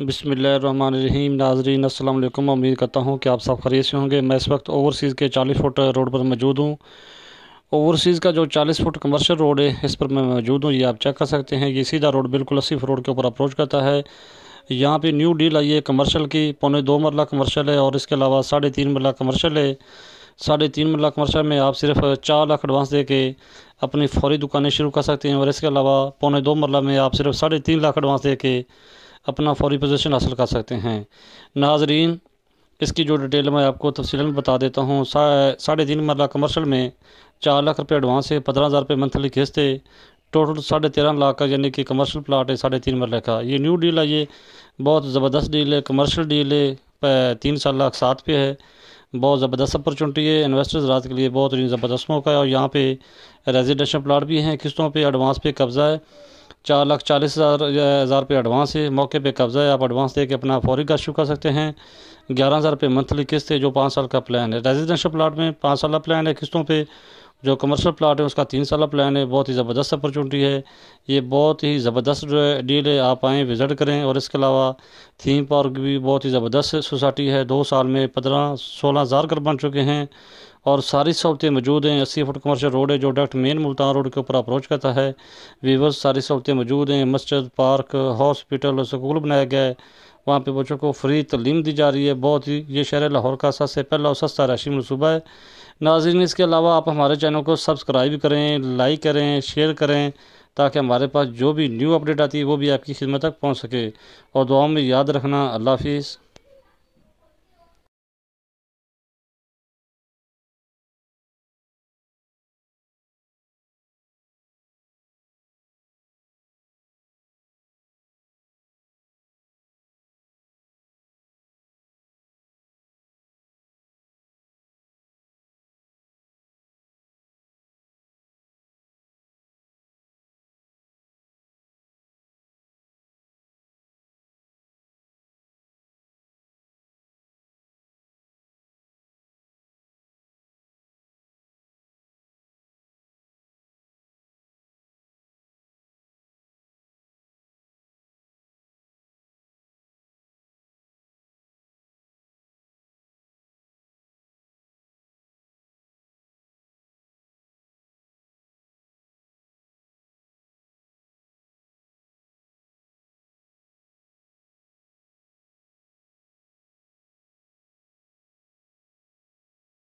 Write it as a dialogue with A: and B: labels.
A: बसमीम नाजरीन अल्लाम उम्मीद करता हूँ कि आप सब खरीद से होंगे मैं इस वक्त ओवरसीज़ के चालीस फुट रोड पर मौजूद हूँ ओवरसीज़ का जो चालीस फुट कमर्शियल रोड है इस पर मैं मौजूद हूँ ये आप चेक कर सकते हैं ये सीधा रोड बिल्कुल अस्सी रोड के ऊपर अप्रोच करता है यहाँ पे न्यू डील आई है कमर्शल की पौने दो मरला कमर्शल है और इसके अलावा साढ़े तीन मरला कमर्शल है साढ़े तीन मरला कमर्शल में आप सिर्फ चार लाख एडवांस दे के अपनी फौरी दुकानें शुरू कर सकते हैं और इसके अलावा पौने दो मरला में आप सिर्फ साढ़े तीन लाख एडवांस दे के अपना फौरी पोजीशन हासिल कर सकते हैं नाजरीन इसकी जो डिटेल मैं आपको में बता देता हूँ साढ़े तीन मरला कमर्शल में चार लाख रुपये एडवांस है पंद्रह हज़ार रुपये मंथली किस्त है टोटल साढ़े तेरह लाख का यानी कि कमर्शल प्लाट है साढ़े तीन मरला का ये न्यू डील है ये बहुत ज़बरदस्त डील है कमर्शल डील है तीन साल लाख सात पे है बहुत ज़बरदस्त अपॉर्चुनिटी है इन्वेस्टर्स रात के लिए बहुत ज़बरदस्त मौका है और यहाँ पे रेजिडेंशल प्लाट भी हैं किस्तों पे एडवांस पे कब्ज़ा है चार लाख चालीस हज़ार हज़ार रुपये एडवांस है मौके पे कब्ज़ा है आप एडवांस दे के अपना फौरी का शुरू कर सकते हैं ग्यारह हज़ार रुपये मंथली किस्त है जो पाँच साल का प्लान है रेजिडेंशियल प्लाट में पाँच साल का प्लान है किस्तों पर जो कमर्शियल प्लाट है उसका तीन साल प्लान है बहुत ही ज़बरदस्त अपॉर्चुनिटी है ये बहुत ही ज़बरदस्त जो है डील है आप आएँ विज़िट करें और इसके अलावा थीम पार्क भी बहुत ही ज़बरदस्त सोसाइटी है दो साल में पंद्रह सोलह हज़ार घर बन चुके हैं और सारी सहूलतें मौजूद हैं अस्सी फुट कमर्शियल रोड है जो डायरेक्ट मेन मुल्तान रोड के ऊपर अप्रोच करता है वीवर्स सारी सहूलतें मौजूद हैं मस्जिद पार्क हॉस्पिटल स्कूल बनाया गया है वहाँ पे बच्चों को फ्री तलीम दी जा रही है बहुत ही ये शहर लाहौर का सबसे पहला और सस्ता राशि मनसूबा है नाजरन इसके अलावा आप हमारे चैनल को सब्सक्राइब करें लाइक करें शेयर करें ताकि हमारे पास जो भी न्यू अपडेट आती है वो भी आपकी खिदमत तक पहुँच सके और दुआ में याद रखना अल्लाह हाफिज़